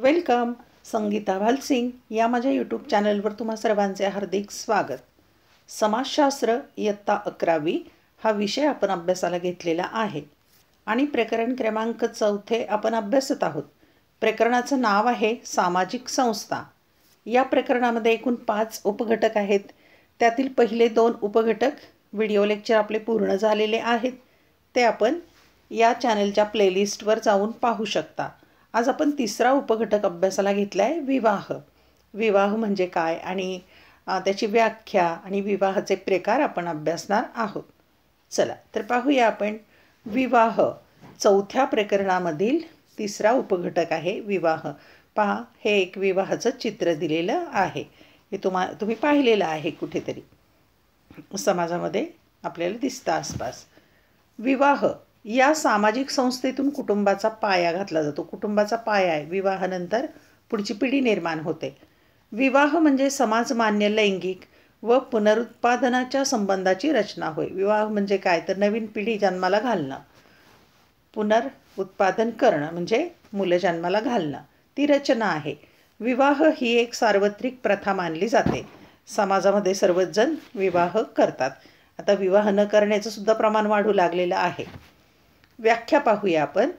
welcome Sangeeta भालसिंग या माझ्या YouTube चॅनलवर तुम्हा सर्वांचे हार्दिक स्वागत समाजशास्त्र इयत्ता अकरावी हा विषय आपण अभ्यासाला घेतलेला आहे आणि प्रकरण क्रमांक चौथे आपण अभ्यासत आहोत प्रकरणाचं नाव आहे सामाजिक संस्था या प्रकरणामध्ये एकूण पाच उपघटक आहेत त्यातील पहिले दोन उपघटक व्हिडिओ लेक्चर आपले पूर्ण झालेले आहेत ते आपण या चॅनलच्या प्लेलिस्टवर जाऊन पाहू शकता आज आपण तिसरा उपघटक अभ्यासाला घेतला आहे विवाह विवाह म्हणजे काय आणि त्याची व्याख्या आणि विवाहाचे प्रकार आपण अभ्यासणार आहोत चला तर पाहूया आपण विवाह चौथ्या प्रकरणामधील तिसरा उपघटक आहे विवाह पहा हे एक विवाहाचं चित्र दिलेलं आहे हे तुम्हा तुम्ही पाहिलेलं आहे कुठेतरी समाजामध्ये आपल्याला दिसतं आसपास विवाह या सामाजिक संस्थेतून कुटुंबाचा पाया घातला जातो कुटुंबाचा पाया आहे विवाहानंतर पुढची पिढी निर्माण होते विवाह म्हणजे समाजमान्य लैंगिक व पुनरुत्पादनाच्या संबंधाची रचना होय विवाह म्हणजे काय तर नवीन पिढी जन्माला घालणं पुनरुत्पादन करणं म्हणजे मुलं जन्माला घालणं ती रचना आहे विवाह ही एक सार्वत्रिक प्रथा मानली जाते समाजामध्ये सर्वच विवाह करतात आता विवाह न करण्याचं सुद्धा प्रमाण वाढू लागलेलं आहे व्याख्या पाहूया आपण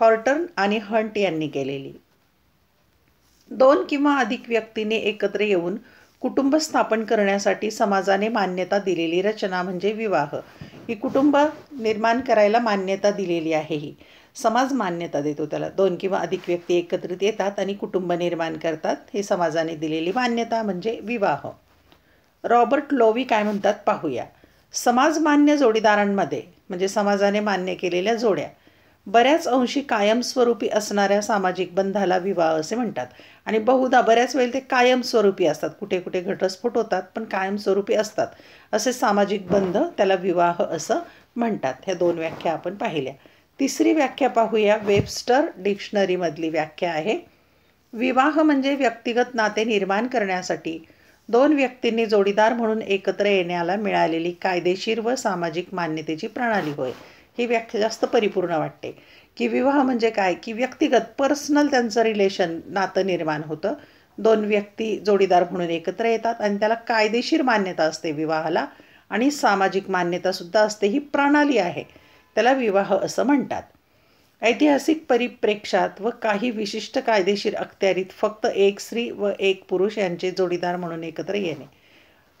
हॉर्टन आणि हंट यांनी केलेली दोन किंवा अधिक व्यक्तीने एकत्र येऊन कुटुंब स्थापन करण्यासाठी समाजाने मान्यता दिलेली रचना म्हणजे विवाह ही कुटुंब निर्माण करायला मान्यता दिलेली आहे ही समाज मान्यता देतो त्याला दोन किंवा अधिक व्यक्ती एकत्रित येतात आणि कुटुंब निर्माण करतात ही समाजाने दिलेली मान्यता म्हणजे विवाह रॉबर्ट लोवी काय म्हणतात पाहूया समाज मान्य जोडीदारांमध्ये म्हणजे समाजाने मान्य केलेल्या जोड्या बऱ्याच अंशी कायमस्वरूपी असणाऱ्या सामाजिक बंधाला विवाह असे म्हणतात आणि बहुधा बऱ्याच वेळेला ते कायमस्वरूपी असतात कुठे कुठे घटस्फोट होतात पण कायमस्वरूपी असतात असे सामाजिक बंध त्याला विवाह असं म्हणतात ह्या दोन व्याख्या आपण पाहिल्या तिसरी व्याख्या पाहूया वेबस्टर डिक्शनरीमधली व्याख्या आहे विवाह म्हणजे व्यक्तिगत नाते निर्माण करण्यासाठी दोन व्यक्तींनी जोडीदार म्हणून एकत्र येण्याला मिळालेली कायदेशीर व सामाजिक मान्यतेची प्रणाली होय ही व्याख्या जास्त परिपूर्ण वाटते की विवाह म्हणजे काय की व्यक्तिगत पर्सनल त्यांचं रिलेशन नातं निर्माण होतं दोन व्यक्ती जोडीदार म्हणून एकत्र येतात आणि त्याला कायदेशीर मान्यता असते विवाहाला आणि सामाजिक मान्यतासुद्धा असते ही प्रणाली आहे त्याला विवाह असं म्हणतात ऐतिहासिक परिप्रेक्षात व काही विशिष्ट कायदेशीर अखत्यारीत फक्त एक स्त्री व एक पुरुष यांचे जोडीदार म्हणून एकत्र येणे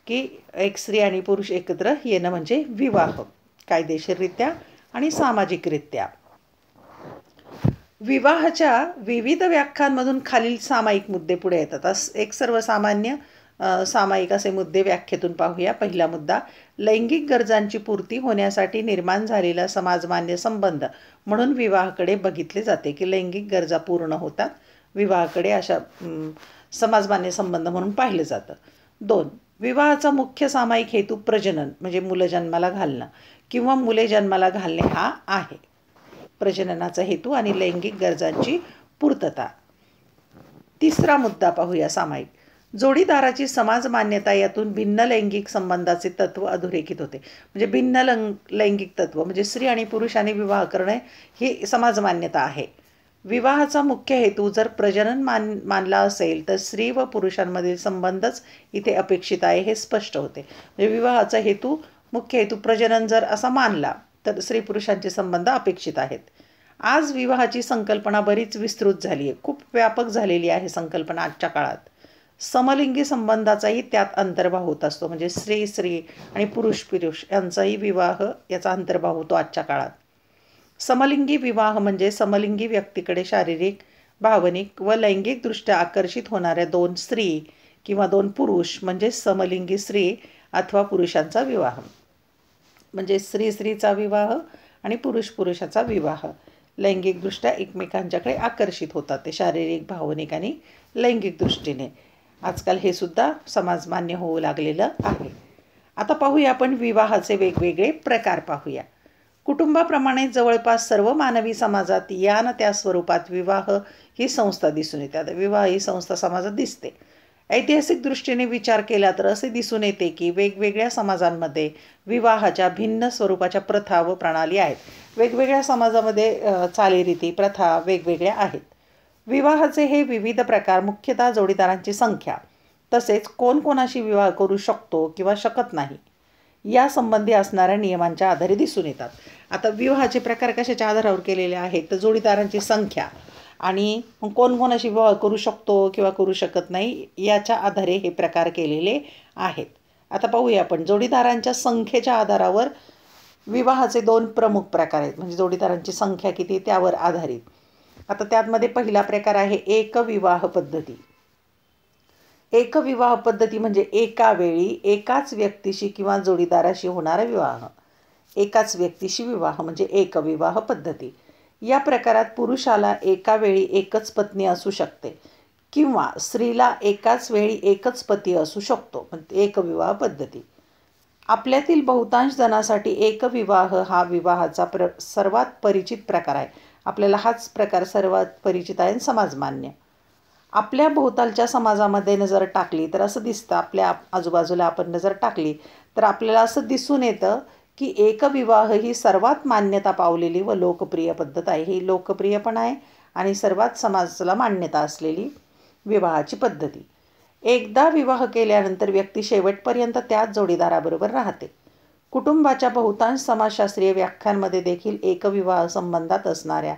की एक स्त्री आणि पुरुष एकत्र येणं म्हणजे विवाह कायदेशीररित्या आणि सामाजिकरित्या विवाहाच्या विविध व्याख्यांमधून खालील सामायिक मुद्दे पुढे येतात एक सर्वसामान्य सामायिक असे मुद्दे व्याख्येतून पाहूया पहिला मुद्दा लैंगिक गरजांची पूर्ती होण्यासाठी निर्माण झालेला समाजमान्य संबंध म्हणून विवाहाकडे बघितले जाते की लैंगिक गरजा पूर्ण होतात विवाहाकडे अशा समाजमान्य संबंध म्हणून पाहिलं जातं दोन विवाहाचा मुख्य सामायिक हेतू प्रजनन म्हणजे मुलं जन्माला घालणं किंवा मुले जन्माला घालणे हा आहे प्रजननाचा हेतू आणि लैंगिक गरजांची पूर्तता तिसरा मुद्दा पाहूया सामायिक जोडीदाराची समाजमान्यता यातून भिन्न लैंगिक संबंधाचे तत्व अधोरेखित होते म्हणजे भिन्न लंग लैंगिक तत्व म्हणजे स्त्री आणि पुरुषाने विवाह करणे ही समाज मान्यता आहे विवाहाचा मुख्य हेतू जर प्रजनन मान मानला असेल तर स्त्री व पुरुषांमधील संबंधच इथे अपेक्षित आहे हे स्पष्ट होते म्हणजे विवाहाचा हेतू मुख्य हेतू प्रजनन जर असा मानला तर स्त्री पुरुषांचे संबंध अपेक्षित आहेत आज विवाहाची संकल्पना बरीच विस्तृत झाली आहे खूप व्यापक झालेली आहे संकल्पना आजच्या काळात समलिंगी संबंधाचाही त्यात अंतर्भाव होत असतो म्हणजे स्त्री स्त्री आणि पुरुष पुरुष यांचाही विवाह याचा अंतर्भाव होतो आजच्या काळात समलिंगी विवाह म्हणजे समलिंगी व्यक्तीकडे शारीरिक भावनिक व लैंगिकदृष्ट्या आकर्षित होणाऱ्या दोन स्त्री किंवा दोन पुरुष म्हणजे समलिंगी स्त्री अथवा पुरुषांचा विवाह म्हणजे स्त्री स्त्रीचा विवाह आणि पुरुष पुरुषाचा विवाह लैंगिकदृष्ट्या एकमेकांच्याकडे आकर्षित होतात ते शारीरिक भावनिक आणि लैंगिक दृष्टीने आजकाल हे सुद्धा समाजमान्य होऊ लागलेलं आहे आता पाहूया आपण विवाहाचे वेगवेगळे प्रकार पाहूया कुटुंबाप्रमाणे जवळपास सर्व मानवी समाजात या ना त्या स्वरूपात विवाह ही संस्था दिसून येते आता विवाह ही संस्था समाजात दिसते ऐतिहासिक दृष्टीने विचार केला तर असे दिसून येते की वेगवेगळ्या समाजांमध्ये विवाहाच्या भिन्न स्वरूपाच्या प्रथा व प्रणाली आहेत वेगवेगळ्या समाजामध्ये चालीरीती प्रथा वेगवेगळ्या आहेत विवाहाचे हे विविध प्रकार मुख्यतः जोडीदारांची संख्या तसेच कोण कोणाशी विवाह करू शकतो किंवा शकत नाही यासंबंधी असणाऱ्या नियमांच्या आधारे दिसून येतात आता विवाहाचे प्रकार कशाच्या आधारावर केलेले आहेत तर जोडीदारांची संख्या आणि कोण कोणाशी विवाह करू शकतो किंवा करू शकत नाही याच्या आधारे हे प्रकार केलेले आहेत आता पाहूया आपण जोडीदारांच्या संख्येच्या आधारावर विवाहाचे दोन प्रमुख प्रकार आहेत म्हणजे जोडीदारांची संख्या किती त्यावर आधारित आता त्यामध्ये पहिला प्रकार आहे एकविवाह पद्धती एकविवाह पद्धती म्हणजे एका वेळी एकाच व्यक्तीशी किंवा जोडीदाराशी होणारा विवाह एकाच व्यक्तीशी विवाह म्हणजे एकविवाह पद्धती या प्रकारात पुरुषाला एका वेळी एकच पत्नी असू शकते किंवा स्त्रीला एकाच वेळी एकच पती असू शकतो म्हणजे एकविवाह पद्धती आपल्यातील बहुतांश जणांसाठी एकविवाह हा विवाहाचा प्र सर्वात परिचित प्रकार आहे आपल्याला हाच प्रकार सर्वात परिचित आहे समाजमान्य आपल्या भोवतालच्या समाजामध्ये नजर टाकली तर असं दिसतं आपल्या आजूबाजूला आपण नजर टाकली तर आपल्याला असं दिसून येतं की एकविवाह ही सर्वात मान्यता पावलेली व लोकप्रिय पद्धत आहे ही लोकप्रिय पण आहे आणि सर्वात समाजाला मान्यता असलेली विवाहाची पद्धती एकदा विवाह केल्यानंतर व्यक्ती शेवटपर्यंत त्याच जोडीदाराबरोबर राहते कुटुंबाच्या बहुतांश समाजशास्त्रीय व्याख्यांमध्ये देखील एकविवाह संबंधात असणाऱ्या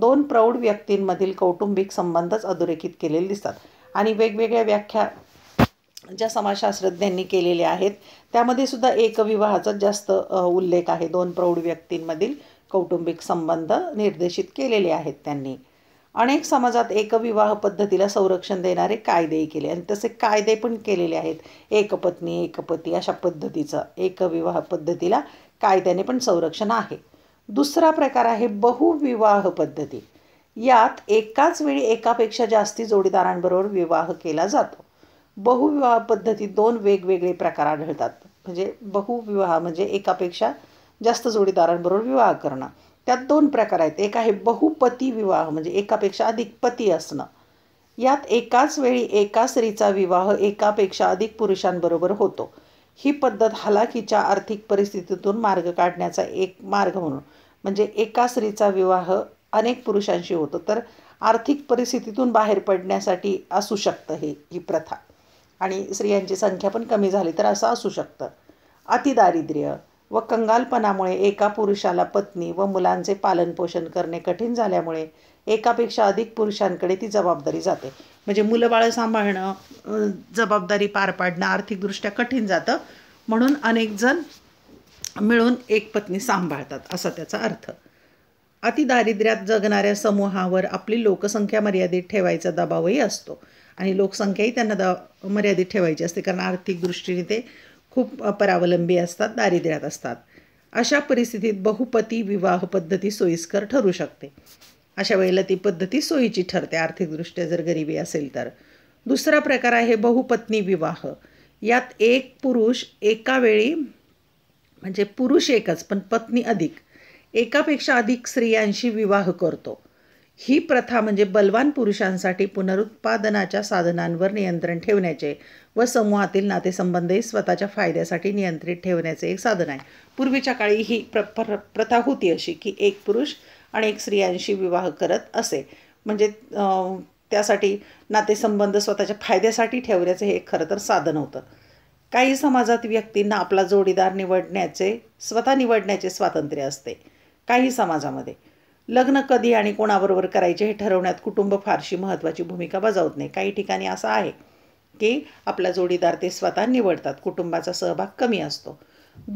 दोन प्रौढ व्यक्तींमधील कौटुंबिक संबंधच अधोरेखित केलेले दिसतात आणि वेगवेगळ्या व्याख्या ज्या समाजशास्त्रज्ञांनी केलेल्या आहेत त्यामध्ये सुद्धा एकविवाहाचा जास्त उल्लेख आहे दोन प्रौढ व्यक्तींमधील कौटुंबिक संबंध निर्देशित केलेले आहेत त्यांनी अनेक समाजात एकविवाह पद्धतीला संरक्षण देणारे कायदेही केले आणि तसे कायदे पण केलेले आहेत एकपत्नी एकपती अशा पद्धतीचं एकविवाह पद्धतीला कायद्याने पण संरक्षण आहे दुसरा प्रकार आहे बहुविवाह पद्धती यात एकाच वेळी एकापेक्षा जास्ती जोडीदारांबरोबर विवाह केला जातो बहुविवाह पद्धती दोन वेगवेगळे प्रकार आढळतात म्हणजे बहुविवाह म्हणजे एकापेक्षा जास्त जोडीदारांबरोबर विवाह करणं त्यात दोन प्रकार आहेत एक आहे बहुपती विवाह म्हणजे एकापेक्षा अधिक पती असणं यात एकाच वेळी एका स्त्रीचा विवाह एकापेक्षा अधिक पुरुषांबरोबर होतो ही पद्धत हालाकीच्या आर्थिक परिस्थितीतून मार्ग काढण्याचा एक मार्ग म्हणून म्हणजे एका स्त्रीचा विवाह अनेक पुरुषांशी होतो तर आर्थिक परिस्थितीतून बाहेर पडण्यासाठी असू शकतं हे ही प्रथा आणि स्त्रियांची संख्या पण कमी झाली तर असं असू शकतं अतिदारिद्र्य व कंगालपणामुळे एका पुरुषाला पत्नी व मुलांचे पालनपोषण करणे कठीण झाल्यामुळे एकापेक्षा अधिक पुरुषांकडे ती जबाबदारी जाते म्हणजे मुलं सांभाळणं जबाबदारी पार पाडणं आर्थिकदृष्ट्या कठीण जातं म्हणून अनेकजण मिळून एक पत्नी सांभाळतात असा त्याचा अर्थ अतिदारिद्र्यात जगणाऱ्या समूहावर आपली लोकसंख्या मर्यादित ठेवायचा दबावही असतो आणि लोकसंख्याही त्यांना द मर्यादित ठेवायची असते कारण आर्थिक दृष्टीने ते खूप परावलंबी असतात दारिद्र्यात असतात अशा परिस्थितीत बहुपती विवाह पद्धती सोयीस्कर ठरू शकते अशा वेळेला ती पद्धती सोयीची ठरते आर्थिकदृष्ट्या जर गरिबी असेल तर दुसरा प्रकार आहे बहुपत्नी विवाह यात एक पुरुष एका वेळी म्हणजे पुरुष एकच पण पत्नी अधिक एकापेक्षा अधिक स्त्रियांशी विवाह करतो ही प्रथा म्हणजे बलवान पुरुषांसाठी पुनरुत्पादनाच्या साधनांवर नियंत्रण ठेवण्याचे व समूहातील नातेसंबंधही स्वतःच्या फायद्यासाठी नियंत्रित ठेवण्याचे एक साधन आहे पूर्वीच्या काळी ही प्र प्र प्रथा होती अशी की एक पुरुष आणि एक स्त्रियांशी विवाह करत असे म्हणजे त्यासाठी नातेसंबंध स्वतःच्या फायद्यासाठी ठेवण्याचे हे खरं तर साधन होतं काही समाजात व्यक्तींना आपला जोडीदार निवडण्याचे स्वतः निवडण्याचे स्वातंत्र्य असते काही समाजामध्ये लग्न कधी आणि कोणाबरोबर करायचे हे ठरवण्यात कुटुंब फारशी महत्त्वाची भूमिका बजावत नाही काही ठिकाणी असं आहे की आपला जोडीदार ते स्वतः निवडतात कुटुंबाचा सहभाग कमी असतो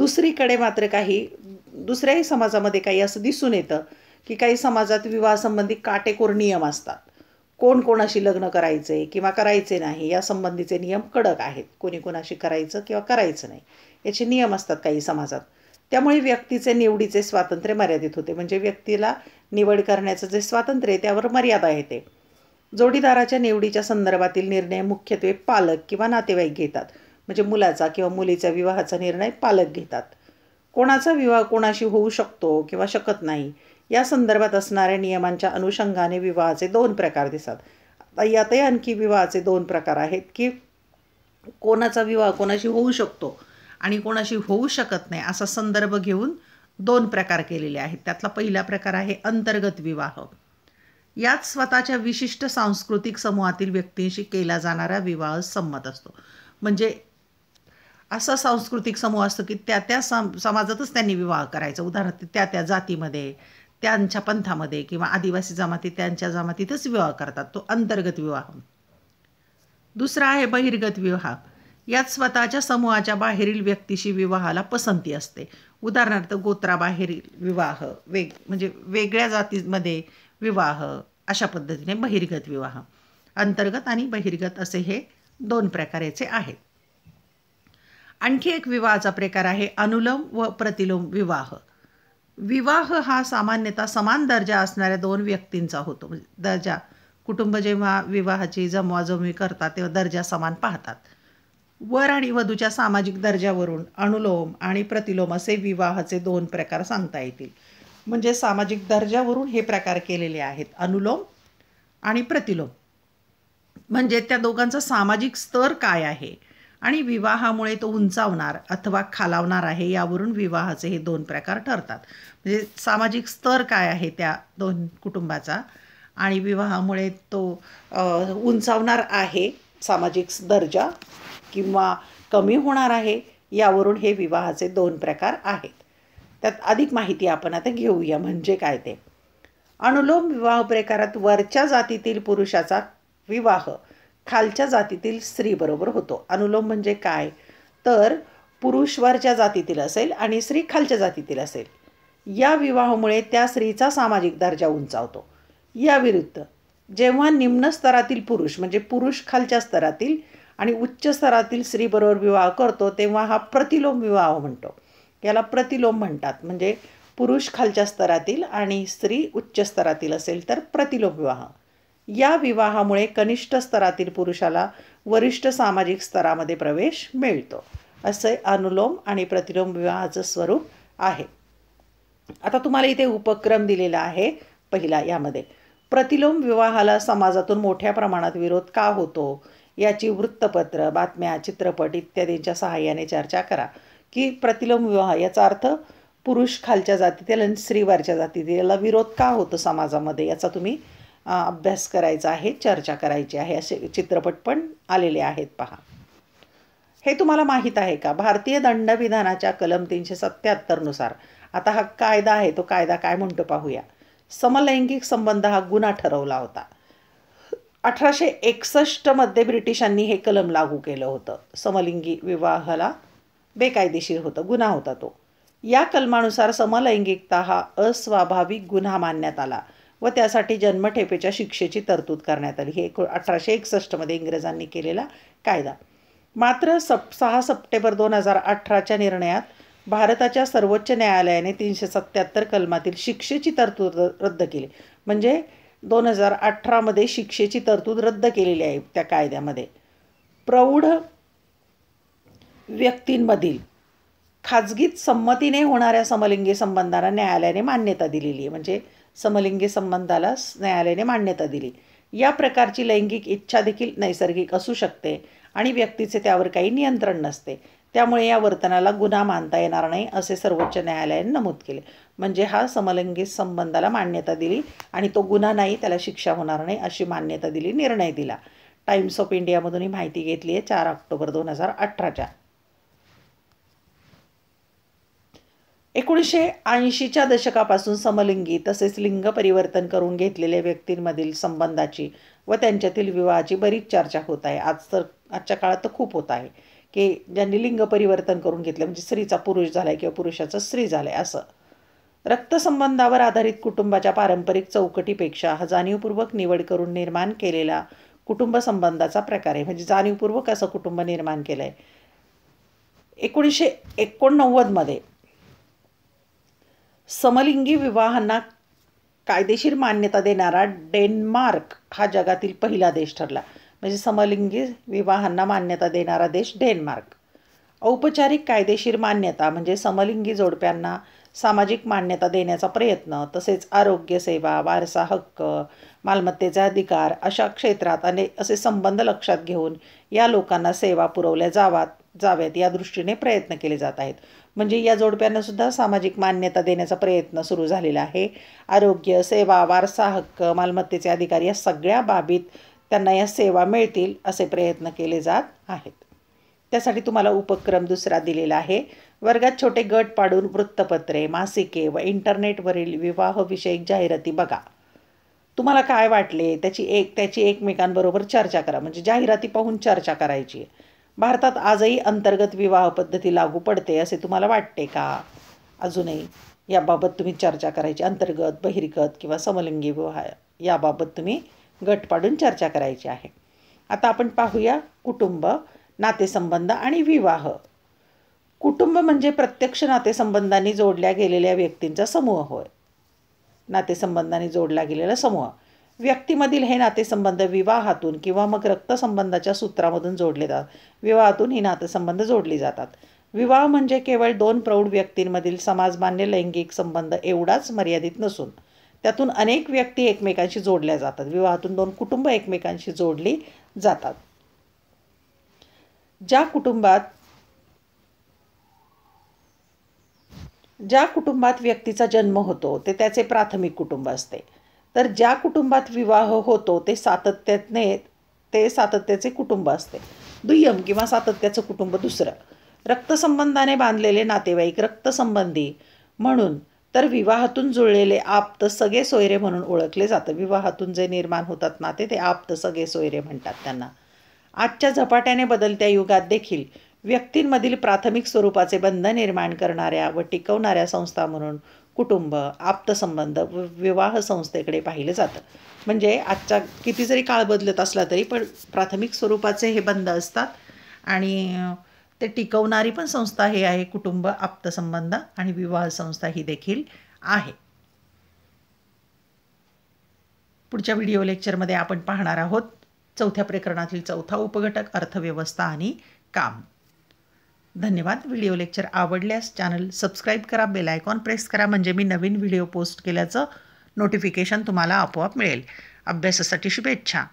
दुसरीकडे मात्र काही दुसऱ्याही समाजामध्ये काही असं दिसून येतं की काही समाजात विवाहासंबंधी काटेकोर नियम असतात कोण कोणाशी लग्न करायचे किंवा करायचे नाही या संबंधीचे नियम कडक आहेत कोणी कोणाशी करायचं किंवा करायचं नाही याचे नियम असतात काही समाजात त्यामुळे व्यक्तीचे निवडीचे स्वातंत्र्य मर्यादित होते म्हणजे व्यक्तीला निवड करण्याचं जे स्वातंत्र्य आहे त्यावर मर्यादा येते जोडीदाराच्या निवडीच्या संदर्भातील निर्णय मुख्यत्वे पालक किंवा नातेवाईक घेतात म्हणजे मुलाचा किंवा मुलीचा विवाहाचा निर्णय पालक घेतात कोणाचा विवाह कोणाशी होऊ शकतो किंवा शकत नाही या संदर्भात असणाऱ्या नियमांच्या अनुषंगाने विवाहाचे दोन प्रकार दिसतात आता यातही आणखी विवाहाचे दोन प्रकार आहेत की कोणाचा विवाह कोणाशी होऊ शकतो आणि कोणाशी होऊ शकत नाही असा संदर्भ घेऊन दोन प्रकार केलेले आहेत त्यातला पहिला प्रकार आहे अंतर्गत विवाह यात स्वतःच्या विशिष्ट सांस्कृतिक समूहातील व्यक्तींशी केला जाणारा विवाह संमत असतो म्हणजे असा सांस्कृतिक समूह असतो की त्या त्या समाजातच त्यांनी विवाह करायचा उदाहरणार्थ त्या त्या जातीमध्ये त्यांच्या पंथामध्ये किंवा आदिवासी जमाती त्यांच्या जमातीतच विवाह करतात तो अंतर्गत विवाह दुसरा आहे बहिर्गत विवाह यात स्वतःच्या समूहाच्या बाहेरील व्यक्तीशी विवाहाला पसंती असते उदाहरणार्थ गोत्राबाहेरील विवाह वेग म्हणजे वेगळ्या जातीमध्ये विवाह अशा पद्धतीने बहिर्गत विवाह अंतर्गत आणि बहिर्गत असे हे दोन प्रकारेचे आहेत आणखी एक विवाहाचा प्रकार आहे अनुलोम व प्रतिलोम विवाह विवाह हा सामान्यतः समान दर्जा असणाऱ्या दोन व्यक्तींचा होतो म्हणजे दर्जा कुटुंब जेव्हा विवाहाची जमवाजमी करतात तेव्हा दर्जा समान पाहतात वर आणि वधूच्या सामाजिक दर्जावरून अनुलोम आणि प्रतिलोम असे विवाहाचे दोन प्रकार सांगता येतील म्हणजे सामाजिक दर्जावरून हे प्रकार केलेले आहेत अनुलोम आणि प्रतिलोम म्हणजे त्या दोघांचा सामाजिक स्तर काय आहे आणि विवाहामुळे तो उंचावणार अथवा खालावणार आहे यावरून विवाहाचे हे दोन प्रकार ठरतात म्हणजे सामाजिक स्तर काय आहे त्या दोन कुटुंबाचा आणि विवाहामुळे तो उंचावणार आहे सामाजिक दर्जा किंवा कमी होणार आहे यावरून हे विवाहाचे दोन प्रकार आहेत त्यात अधिक माहिती आपण आता घेऊया म्हणजे काय ते अनुलोम विवाह प्रकारात वरच्या जातीतील पुरुषाचा विवाह खालच्या जातीतील स्त्रीबरोबर होतो अनुलोम म्हणजे काय तर पुरुष वरच्या जातीतील असेल आणि स्त्री खालच्या जातीतील असेल या विवाहामुळे त्या स्त्रीचा सामाजिक दर्जा उंचावतो याविरुद्ध जेव्हा निम्न स्तरातील पुरुष म्हणजे पुरुष खालच्या स्तरातील आणि उच्च स्तरातील स्त्रीबरोबर विवाह करतो तेव्हा हा प्रतिलोम विवाह म्हणतो याला प्रतिलोम म्हणतात म्हणजे पुरुष खालच्या स्तरातील आणि स्त्री उच्च स्तरातील असेल तर प्रतिलोम विवाह या विवाहामुळे कनिष्ठ स्तरातील पुरुषाला वरिष्ठ सामाजिक स्तरामध्ये प्रवेश मिळतो असे अनुलोम आणि प्रतिलोम विवाहाचं स्वरूप आहे आता तुम्हाला इथे उपक्रम दिलेला आहे पहिला यामध्ये प्रतिलोम विवाहाला समाजातून मोठ्या प्रमाणात विरोध का होतो याची वृत्तपत्र बातम्या चित्रपट इत्यादींच्या सहाय्याने चर्चा करा की प्रतिलोम विवाह याचा अर्थ पुरुष खालच्या जातीतील आणि स्त्री वरच्या जातीतील याला विरोध का होतो समाजामध्ये याचा तुम्ही अभ्यास करायचा आहे चर्चा करायची आहे असे चित्रपट पण आलेले आहेत पहा हे तुम्हाला माहीत आहे का भारतीय दंडविधानाच्या कलम तीनशे सत्त्याहत्तरनुसार आता हा कायदा आहे तो कायदा काय म्हणतो पाहूया समलैंगिक संबंध हा गुन्हा ठरवला होता अठराशे एकसष्टमध्ये ब्रिटिशांनी हे कलम लागू केलं होतं समलिंगी विवाहाला बेकायदेशीर होतं गुन्हा होता तो या कलमानुसार समलैंगिकता हा अस्वाभाविक गुन्हा मानण्यात आला व त्यासाठी जन्मठेपेच्या शिक्षेची तरतूद करण्यात आली हे एक अठराशे एकसष्टमध्ये इंग्रजांनी केलेला कायदा मात्र सप सहा सप्टेंबर दोन हजार अठराच्या निर्णयात भारताच्या सर्वोच्च न्यायालयाने तीनशे सत्याहत्तर कलमातील शिक्षेची तरतूद रद्द केली म्हणजे दोन हजार अठरामध्ये शिक्षेची तरतूद रद्द केलेली आहे त्या कायद्यामध्ये प्रौढ व्यक्तींमधील खाजगीत संमतीने होणाऱ्या समलिंगी संबंधाला न्यायालयाने मान्यता दिलेली आहे म्हणजे समलिंगी संबंधाला न्यायालयाने मान्यता दिली या प्रकारची लैंगिक इच्छा देखील नैसर्गिक असू शकते आणि व्यक्तीचे त्यावर काही नियंत्रण नसते त्यामुळे या वर्तनाला गुन्हा मानता येणार नाही असे सर्वोच्च न्यायालयाने नमूद केले म्हणजे हा समलिंगी संबंधाला मान्यता दिली आणि तो गुन्हा नाही त्याला शिक्षा होणार नाही अशी मान्यता दिली निर्णय दिला टाइम्स ऑफ इंडियामधून ही माहिती घेतली आहे चार ऑक्टोबर दोन हजार अठराच्या एकोणीसशे ऐंशीच्या दशकापासून समलिंगी तसेच लिंग परिवर्तन करून घेतलेल्या व्यक्तींमधील संबंधाची व त्यांच्यातील विवाहाची बरीच चर्चा होत आहे आज तर आजच्या काळात तर खूप होत आहे की ज्यांनी लिंग परिवर्तन करून घेतलं म्हणजे स्त्रीचा पुरुष झालाय किंवा पुरुषाचा स्त्री झाला आहे असं रक्तसंबंधावर आधारित कुटुंबाच्या पारंपरिक चौकटीपेक्षा हा जाणीवपूर्वक निवड करून निर्माण केलेला कुटुंबसंबंधाचा प्रकार आहे म्हणजे जाणीवपूर्वक असं कुटुंब निर्माण केलं आहे एकोणीसशे एकोणनव्वदमध्ये समलिंगी विवाहांना कायदेशीर मान्यता देणारा डेन्मार्क हा जगातील पहिला देश ठरला म्हणजे समलिंगी विवाहांना मान्यता देणारा देश डेन्मार्क औपचारिक कायदेशीर मान्यता म्हणजे समलिंगी जोडप्यांना सामाजिक मान्यता देण्याचा प्रयत्न तसेच आरोग्यसेवा वारसा हक्क मालमत्तेचा अधिकार अशा क्षेत्रात अनेक असे संबंध लक्षात घेऊन या लोकांना सेवा पुरवल्या जावात जाव्यात या दृष्टीने प्रयत्न केले जात आहेत म्हणजे या सुद्धा सामाजिक मान्यता देण्याचा प्रयत्न सुरू झालेला आहे आरोग्य सेवा वारसा हक्क मालमत्तेचे अधिकार या सगळ्या बाबीत त्यांना या सेवा मिळतील असे प्रयत्न केले जात आहेत त्यासाठी तुम्हाला उपक्रम दुसरा दिलेला आहे वर्गात छोटे गट पाडून वृत्तपत्रे मासिके व इंटरनेटवरील विवाहविषयक जाहिराती बघा तुम्हाला काय वाटले त्याची एक त्याची एकमेकांबरोबर चर्चा करा म्हणजे जाहिराती पाहून चर्चा करायची आहे भारतात आजही अंतर्गत विवाह पद्धती लागू पडते असे तुम्हाला वाटते का अजूनही याबाबत तुम्ही चर्चा करायची अंतर्गत बहिर्गत किंवा समलिंगी विवाह याबाबत तुम्ही गट पाडून चर्चा करायची आहे आता आपण पाहूया कुटुंब नातेसंबंध आणि विवाह कुटुंब म्हणजे प्रत्यक्ष नातेसंबंधांनी जोडल्या गेलेल्या व्यक्तींचा समूह होय नातेसंबंधांनी जोडला गेलेला समूह व्यक्तीमधील हे नातेसंबंध विवाहातून किंवा मग रक्तसंबंधाच्या सूत्रामधून जोडले जातात विवाहातून ही नातेसंबंध जोडली जातात विवाह म्हणजे केवळ दोन प्रौढ व्यक्तींमधील समाजमान्य लैंगिक संबंध एवढाच मर्यादित नसून त्यातून अनेक व्यक्ती एकमेकांशी जोडल्या जातात विवाहातून दोन कुटुंब एकमेकांशी जोडली जातात ज्या कुटुंबात ज्या कुटुंबात व्यक्तीचा जन्म होतो ते त्याचे प्राथमिक कुटुंब असते तर ज्या कुटुंबात विवाह होतो ते सातत्याने ते सातत्याचे कुटुंब असते दुय्यम किंवा सातत्याचं कुटुंब दुसरं रक्तसंबंधाने बांधलेले नातेवाईक रक्तसंबंधी म्हणून तर विवाहातून जुळलेले आप्त सगळे सोयरे म्हणून ओळखले जातं विवाहातून जे निर्माण होतात नाते ते आप्त सगळे सोयरे म्हणतात त्यांना आजच्या झपाट्याने बदलत्या युगात देखील व्यक्तींमधील प्राथमिक स्वरूपाचे बंध निर्माण करणाऱ्या व टिकवणाऱ्या संस्था म्हणून कुटुंब आप्तसंबंध विवाह संस्थेकडे पाहिलं जातं म्हणजे आजचा किती जरी काळ बदलत असला तरी पण प्राथमिक स्वरूपाचे हे बंध असतात आणि ते टिकवणारी पण संस्था हे आहे कुटुंब आप्तसंबंध आणि विवाह संस्था ही देखील आहे पुढच्या व्हिडिओ लेक्चरमध्ये आपण पाहणार आहोत चौथ्या प्रकरणातील चौथा उपघटक अर्थव्यवस्था आणि काम धन्यवाद व्हिडिओ लेक्चर आवडल्यास चॅनल सबस्क्राईब करा बेल आयकॉन प्रेस करा म्हणजे मी नवीन व्हिडिओ पोस्ट केल्याचं नोटिफिकेशन तुम्हाला आपोआप मिळेल अभ्यासासाठी शुभेच्छा